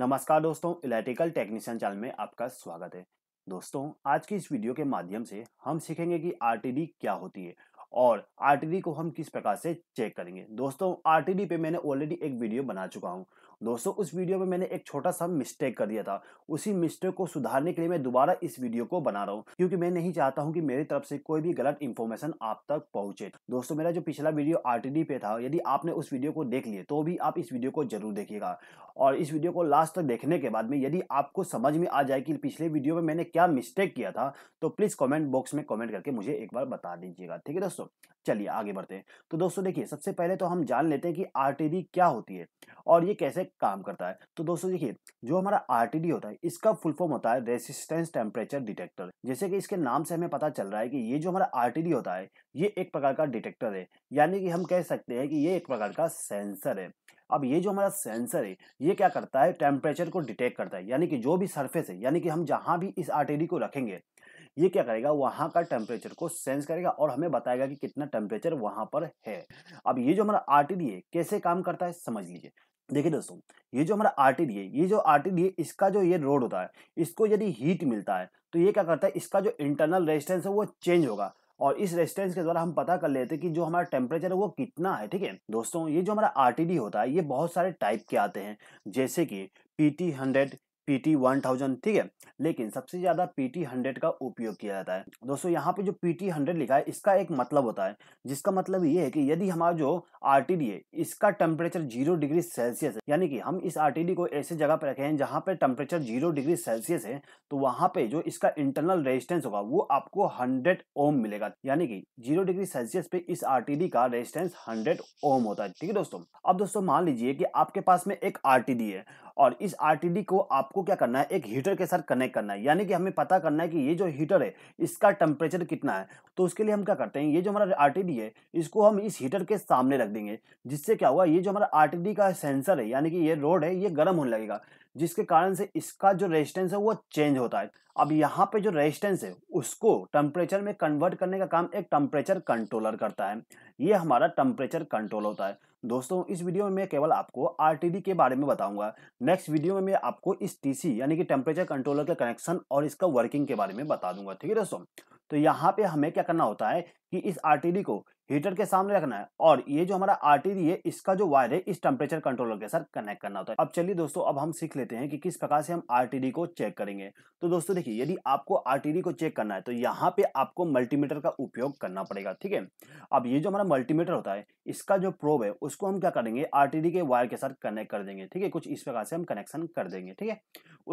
नमस्कार दोस्तों electrical technician channel में आपका स्वागत है दोस्तों आज की इस वीडियो के माध्यम से हम सीखेंगे कि आर क्या होती है और आर को हम किस प्रकार से चेक करेंगे दोस्तों आर पे मैंने ऑलरेडी एक वीडियो बना चुका हूँ दोस्तों उस वीडियो में मैंने एक छोटा सा मिस्टेक कर दिया था उसी मिस्टेक को सुधारने के लिए मैं दोबारा इस वीडियो को बना रहा हूँ क्योंकि मैं नहीं चाहता हूँ कि मेरी तरफ से कोई भी गलत इन्फॉर्मेशन आप तक पहुंचे दोस्तों मेरा जो पिछला वीडियो आरटीडी पे था यदि आपने उस वीडियो को देख लिए तो भी आप इस वीडियो को जरूर देखिएगा और इस वीडियो को लास्ट तक देखने के बाद में यदि आपको समझ में आ जाए कि पिछले वीडियो में मैंने क्या मिस्टेक किया था तो प्लीज कॉमेंट बॉक्स में कॉमेंट करके मुझे एक बार बता दीजिएगा ठीक है दोस्तों चलिए आगे बढ़ते हैं तो दोस्तों देखिए सबसे पहले तो हम जान लेते हैं कि आर क्या होती है और ये कैसे काम करता है तो दोस्तों देखिए जो हमारा आरटीडी होता है इसका फुल फॉर्म होता है रेसिस्टेंस टेम्परेचर डिटेक्टर जैसे कि इसके नाम से हमें पता चल रहा है कि ये जो हमारा आरटीडी होता है ये एक प्रकार का डिटेक्टर है यानी कि हम कह सकते हैं कि ये एक प्रकार का सेंसर है अब ये जो हमारा सेंसर है ये क्या करता है टेम्परेचर को डिटेक्ट करता है यानी कि जो भी सरफेस है यानी कि हम जहाँ भी इस आरटीडी को रखेंगे ये क्या करेगा वहाँ का टेम्परेचर को सेंस करेगा और हमें बताएगा कि कितना टेम्परेचर वहाँ पर है अब ये जो हमारा आर है कैसे काम करता है समझ लीजिए देखिए दोस्तों ये जो हमारा आर ये जो आर इसका जो ये रोड होता है इसको यदि हीट मिलता है तो ये क्या करता है इसका जो इंटरनल रेजिस्टेंस है वो चेंज होगा और इस रेजिस्टेंस के द्वारा हम पता कर लेते हैं कि जो हमारा टेम्परेचर है वो कितना है ठीक है दोस्तों ये जो हमारा आर होता है ये बहुत सारे टाइप के आते हैं जैसे कि P T hundred PT one thousand ठीक है लेकिन सबसे ज़्यादा पीटी हंड्रेड का उपयोग किया जाता है दोस्तों यहाँ पे जो पीटी हंड्रेड लिखा है इसका एक मतलब होता है जिसका मतलब ये है कि यदि हमारा जो आर टी डी है इसका टेम्परेचर जीरो डिग्री सेल्सियस है यानी कि हम इस आर टी डी को ऐसे जगह पर रखें जहाँ पे टेम्परेचर जीरो डिग्री सेल्सियस है तो वहाँ पे जो इसका इंटरनल रेजिस्टेंस होगा वो आपको हंड्रेड ओम मिलेगा यानी कि जीरो डिग्री सेल्सियस पे इस आर टी डी का रेजिस्टेंस हंड्रेड ओम होता है ठीक है दोस्तों अब दोस्तों मान लीजिए कि आपके पास में एक आर टी डी है और इस आर को आपको क्या करना है एक हीटर के साथ कनेक्ट करना है यानी कि हमें पता करना है कि ये जो हीटर है इसका टेम्परेचर कितना है तो उसके लिए हम क्या करते हैं ये जो हमारा आर है इसको हम इस हीटर के सामने रख देंगे जिससे क्या हुआ ये जो हमारा आर का सेंसर है यानी कि ये रोड है ये गर्म होने लगेगा जिसके कारण से इसका जो रेजिस्टेंस है वो चेंज होता है अब यहाँ पे जो रेजिस्टेंस है उसको टेम्परेचर में कन्वर्ट करने का काम एक टेम्परेचर कंट्रोलर करता है ये हमारा टेम्परेचर कंट्रोल होता है दोस्तों इस वीडियो में मैं केवल आपको आर के बारे में बताऊंगा नेक्स्ट वीडियो में मैं आपको इस टी यानी कि टेम्परेचर कंट्रोलर का कनेक्शन और इसका वर्किंग के बारे में बता दूंगा ठीक है दोस्तों तो यहाँ पे हमें क्या करना होता है कि इस आर को हीटर के सामने रखना है और ये जो हमारा आरटीडी है इसका जो वायर है इस टेम्परेचर कंट्रोलर के साथ कनेक्ट करना होता है अब चलिए दोस्तों अब हम सीख लेते हैं कि किस प्रकार से हम आरटीडी को चेक करेंगे तो दोस्तों देखिए यदि आपको आरटीडी को चेक करना है तो यहाँ पे आपको मल्टीमीटर का उपयोग करना पड़ेगा ठीक है अब ये जो हमारा मल्टीमीटर होता है इसका जो प्रोब है उसको हम क्या करेंगे आरटीडी के वायर के साथ कनेक्ट कर देंगे ठीक है कुछ इस प्रकार से हम कनेक्शन कर देंगे ठीक है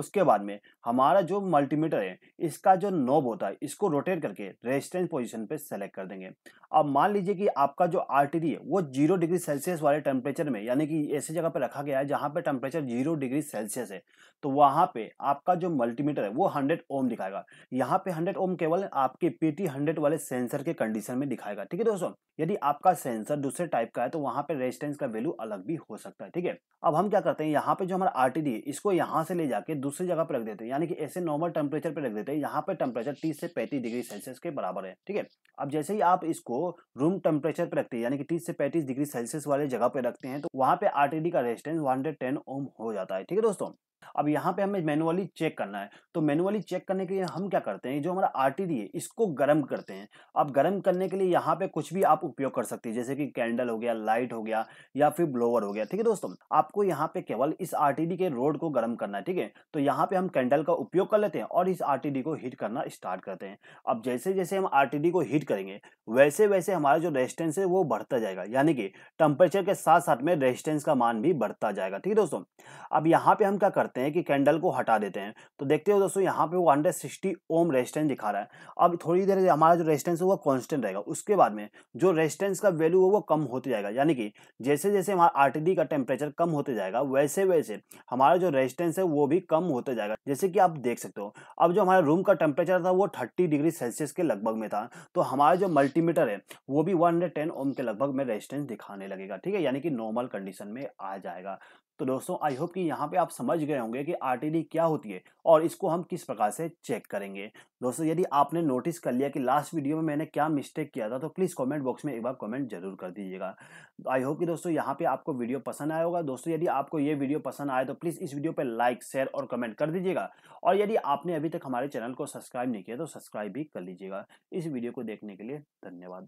उसके बाद में हमारा जो मल्टीमीटर है इसका जो नोब होता है इसको रोटेट करके रेजिस्टेंस पोजिशन पे सेलेक्ट कर देंगे अब मान लीजिए कि आपका जो आर है वो जीरो डिग्री सेल्सियस वाले टेम्परेचर में यानी कि ऐसी जगह पर रखा गया है जहाँ पर टेम्परेचर जीरो डिग्री सेल्सियस है तो वहाँ पे आपका जो मल्टीमीटर है वो हंड्रेड ओम दिखाएगा यहाँ पे हंड्रेड ओम केवल आपके पीटी हंड्रेड वाले सेंसर के कंडीशन में दिखाएगा ठीक है दोस्तों यदि आपका सेंसर दूसरे दूसरे टाइप का है तो वहां पे रेजिस्टेंस का वैल्यू अलग भी हो सकता है ठीक है अब हम क्या करते हैं यहाँ पे जो हमारा आर है इसको यहाँ से ले जाके दूसरी जगह पर रख देते हैं यानी कि ऐसे नॉर्मल टेम्परेचर पर रख देते हैं यहाँ पे टेम्परेचर तीस से पैंतीस डिग्री सेल्सियस के बराबर है ठीक है अब जैसे ही आप इसको रूम टेम्परेचर पर रखते हैं यानी कि तीस से पैंतीस डिग्री सेल्सियस वाले जगह पे रखते हैं तो वहाँ पे आर का रेजिस्टेंस वन ओम हो जाता है ठीक है दोस्तों अब यहाँ पे हमें मैनुअली चेक करना है तो मैनुअली चेक करने के लिए हम क्या करते हैं जो हमारा डी है इसको गर्म करते हैं अब गर्म करने के लिए यहाँ पे कुछ भी आप उपयोग कर सकते हैं जैसे कि कैंडल हो गया लाइट हो गया या फिर ब्लोवर हो गया ठीक है दोस्तों आपको यहाँ पे केवल इस आरटीडी के रोड को गर्म करना है ठीक है तो यहाँ पे हम कैंडल का उपयोग कर लेते हैं और इस डी को हीट करना स्टार्ट करते हैं अब जैसे जैसे हम डी को हीट करेंगे वैसे वैसे हमारा जो रेजिस्टेंस है वो बढ़ता जाएगा यानी कि टेम्परेचर के साथ साथ में रेजिस्टेंस का मान भी बढ़ता जाएगा ठीक है दोस्तों अब यहाँ पे हम क्या करते हैं कि कैंडल को हटा देते हैं तो देखते हो दोस्तों यहाँ पे वो हंड्रेड सिक्सटी ओम रेजिस्टेंस दिखा रहा है अब थोड़ी देर हमारा जो रेजिस्टेंस है वो कॉन्स्टेंट रहेगा उसके बाद में जो रेजिस्टेंस का वैल्यू है वो कम होते जाएगा यानी कि जैसे जैसे हमारा आर का टेम्परेचर कम होते जाएगा वैसे वैसे हमारा जो रेजिस्टेंस है वो भी कम होते जाएगा जैसे कि आप देख सकते हो अब जो हमारा रूम का टेम्परेचर था वो थर्टी डिग्री सेल्सियस के लगभग में था तो हमारा जो मल्टीमीटर है वो भी वन ओम के लगभग में रेजिस्टेंस दिखाने लगेगा ठीक है यानी कि नॉर्मल कंडीशन में आ जाएगा तो दोस्तों आई होप कि यहाँ पे आप समझ गए होंगे कि आर क्या होती है और इसको हम किस प्रकार से चेक करेंगे दोस्तों यदि आपने नोटिस कर लिया कि लास्ट वीडियो में मैंने क्या मिस्टेक किया था तो प्लीज़ कमेंट बॉक्स में एक बार कमेंट जरूर कर दीजिएगा आई होप कि दोस्तों यहाँ पे आपको वीडियो पसंद आया होगा दोस्तों यदि आपको ये वीडियो पसंद आए तो प्लीज़ इस वीडियो पर लाइक शेयर और कमेंट कर दीजिएगा और यदि आपने अभी तक हमारे चैनल को सब्सक्राइब नहीं किया तो सब्सक्राइब भी कर लीजिएगा इस वीडियो को देखने के लिए धन्यवाद